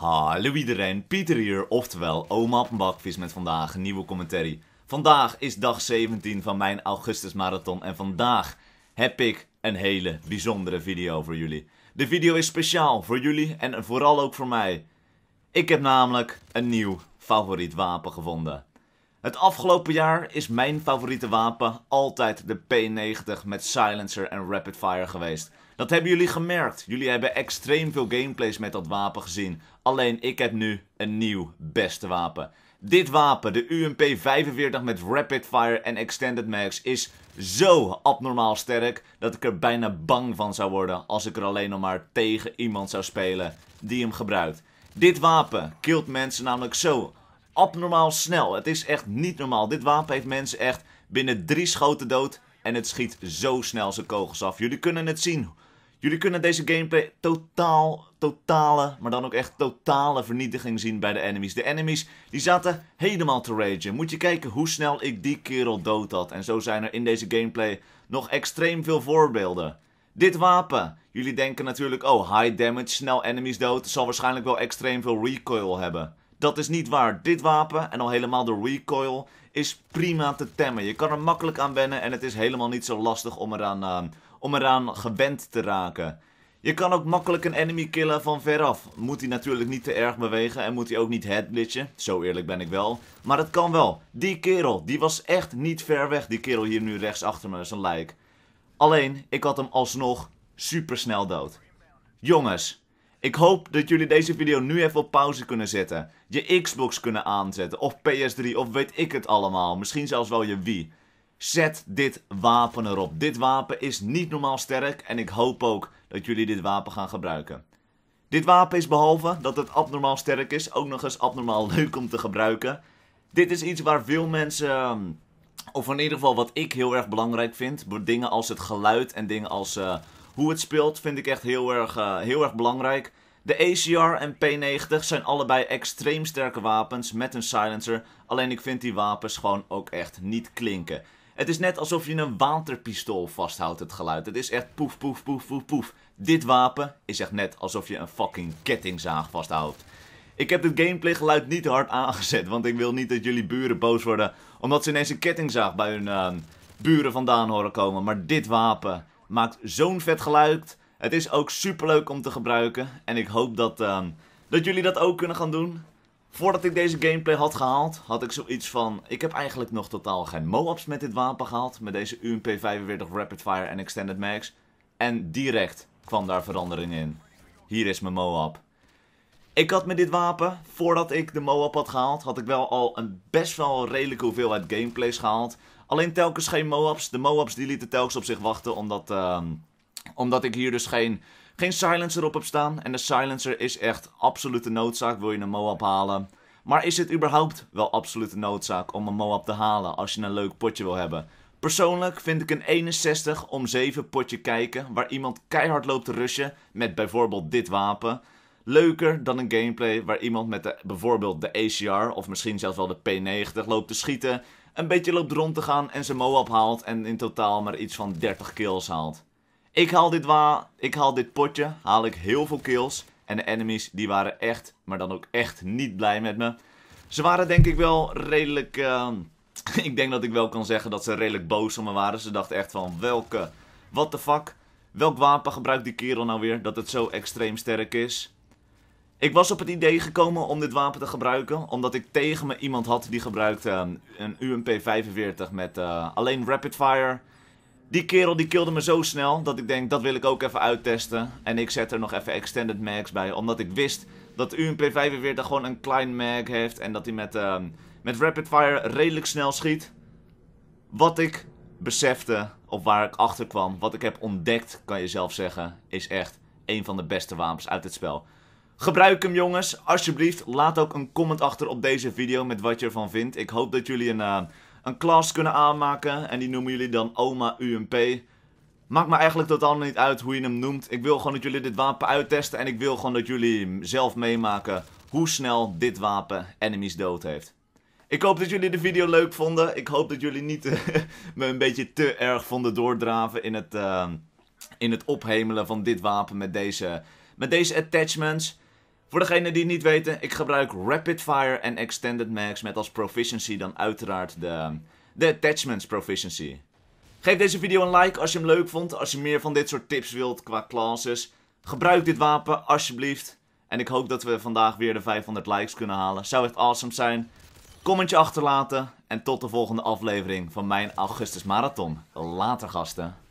Hallo iedereen, Pieter hier, oftewel Oma op een met vandaag een nieuwe commentary. Vandaag is dag 17 van mijn Augustus Marathon en vandaag heb ik een hele bijzondere video voor jullie. De video is speciaal voor jullie en vooral ook voor mij. Ik heb namelijk een nieuw favoriet wapen gevonden. Het afgelopen jaar is mijn favoriete wapen altijd de P90 met silencer en rapid fire geweest. Dat hebben jullie gemerkt. Jullie hebben extreem veel gameplays met dat wapen gezien. Alleen ik heb nu een nieuw beste wapen. Dit wapen, de UMP 45 met Rapid Fire en Extended Max, is zo abnormaal sterk dat ik er bijna bang van zou worden als ik er alleen nog maar tegen iemand zou spelen die hem gebruikt. Dit wapen kilt mensen namelijk zo abnormaal snel. Het is echt niet normaal. Dit wapen heeft mensen echt binnen drie schoten dood. En het schiet zo snel zijn kogels af. Jullie kunnen het zien. Jullie kunnen deze gameplay totaal, totale, maar dan ook echt totale vernietiging zien bij de enemies. De enemies die zaten helemaal te ragen. Moet je kijken hoe snel ik die kerel dood had. En zo zijn er in deze gameplay nog extreem veel voorbeelden. Dit wapen. Jullie denken natuurlijk, oh high damage, snel enemies dood. Zal waarschijnlijk wel extreem veel recoil hebben. Dat is niet waar. Dit wapen, en al helemaal de recoil, is prima te temmen. Je kan er makkelijk aan wennen en het is helemaal niet zo lastig om eraan, uh, om eraan gewend te raken. Je kan ook makkelijk een enemy killen van veraf. Moet hij natuurlijk niet te erg bewegen en moet hij ook niet headblitchen. Zo eerlijk ben ik wel. Maar het kan wel. Die kerel, die was echt niet ver weg. Die kerel hier nu rechts achter me, zijn lijk. Alleen, ik had hem alsnog super snel dood. Jongens, ik hoop dat jullie deze video nu even op pauze kunnen zetten. Je Xbox kunnen aanzetten. Of PS3 of weet ik het allemaal. Misschien zelfs wel je Wii. Zet dit wapen erop. Dit wapen is niet normaal sterk. En ik hoop ook dat jullie dit wapen gaan gebruiken. Dit wapen is behalve dat het abnormaal sterk is. Ook nog eens abnormaal leuk om te gebruiken. Dit is iets waar veel mensen... Ehm, of in ieder geval wat ik heel erg belangrijk vind. Dingen als het geluid en dingen als... Eh, hoe het speelt vind ik echt heel erg, eh, heel erg belangrijk. De ACR en P90 zijn allebei extreem sterke wapens met een silencer. Alleen ik vind die wapens gewoon ook echt niet klinken. Het is net alsof je een waterpistool vasthoudt, het geluid. Het is echt poef, poef, poef, poef, poef. Dit wapen is echt net alsof je een fucking kettingzaag vasthoudt. Ik heb het gameplay geluid niet hard aangezet, want ik wil niet dat jullie buren boos worden. Omdat ze ineens een kettingzaag bij hun ehm, buren vandaan horen komen. Maar dit wapen Maakt zo'n vet geluid. Het is ook super leuk om te gebruiken. En ik hoop dat, ehm, dat jullie dat ook kunnen gaan doen. Voordat ik deze gameplay had gehaald, had ik zoiets van... Ik heb eigenlijk nog totaal geen MOABs met dit wapen gehaald. Met deze UMP 45 Rapid Fire en Extended Max. En direct kwam daar verandering in. Hier is mijn MOAB. Ik had met dit wapen, voordat ik de MOAB had gehaald, had ik wel al een best wel redelijke hoeveelheid gameplays gehaald. Alleen telkens geen Moabs. De Moabs die lieten telkens op zich wachten, omdat, ehm, omdat ik hier dus geen, geen silencer op heb staan. En de silencer is echt absolute noodzaak, wil je een Moab halen. Maar is het überhaupt wel absolute noodzaak om een Moab te halen als je een leuk potje wil hebben? Persoonlijk vind ik een 61 om 7 potje kijken waar iemand keihard loopt te rushen met bijvoorbeeld dit wapen leuker dan een gameplay waar iemand met de, bijvoorbeeld de ACR of misschien zelfs wel de P90 loopt te schieten, een beetje loopt rond te gaan en zijn MOAB haalt en in totaal maar iets van 30 kills haalt. Ik haal dit, ik haal dit potje, haal ik heel veel kills en de enemies die waren echt, maar dan ook echt niet blij met me. Ze waren denk ik wel redelijk, ehm, ik denk dat ik wel kan zeggen dat ze redelijk boos om me waren. Ze dachten echt van welke, what the fuck, welk wapen gebruikt die kerel nou weer dat het zo extreem sterk is. Ik was op het idee gekomen om dit wapen te gebruiken, omdat ik tegen me iemand had die gebruikte ehm, een, UMP-45 met eh, alleen rapid fire. Die kerel die kilde me zo snel dat ik denk dat wil ik ook even uittesten. En ik zet er nog even extended mags bij, omdat ik wist dat de UMP-45 gewoon een klein mag heeft en dat hij met, ehm, met rapid fire redelijk snel schiet. Wat ik besefte, of waar ik achter kwam, wat ik heb ontdekt, kan je zelf zeggen, is echt een van de beste wapens uit het spel. Gebruik hem jongens, alsjeblieft. Laat ook een comment achter op deze video met wat je ervan vindt. Ik hoop dat jullie een, uh, een klas kunnen aanmaken en die noemen jullie dan oma UMP. Maakt me eigenlijk totaal niet uit hoe je hem noemt. Ik wil gewoon dat jullie dit wapen uittesten en ik wil gewoon dat jullie zelf meemaken hoe snel dit wapen enemies dood heeft. Ik hoop dat jullie de video leuk vonden. Ik hoop dat jullie niet eh, me een beetje te erg vonden doordraven in het, eh, in het ophemelen van dit wapen met deze, met deze attachments. Voor degenen die het niet weten, ik gebruik Rapid Fire en Extended Max met als proficiency dan uiteraard de, de attachments proficiency. Geef deze video een like als je hem leuk vond, als je meer van dit soort tips wilt qua classes. Gebruik dit wapen alsjeblieft. En ik hoop dat we vandaag weer de 500 likes kunnen halen. Zou echt awesome zijn. Commentje achterlaten en tot de volgende aflevering van mijn Augustus Marathon. Later gasten.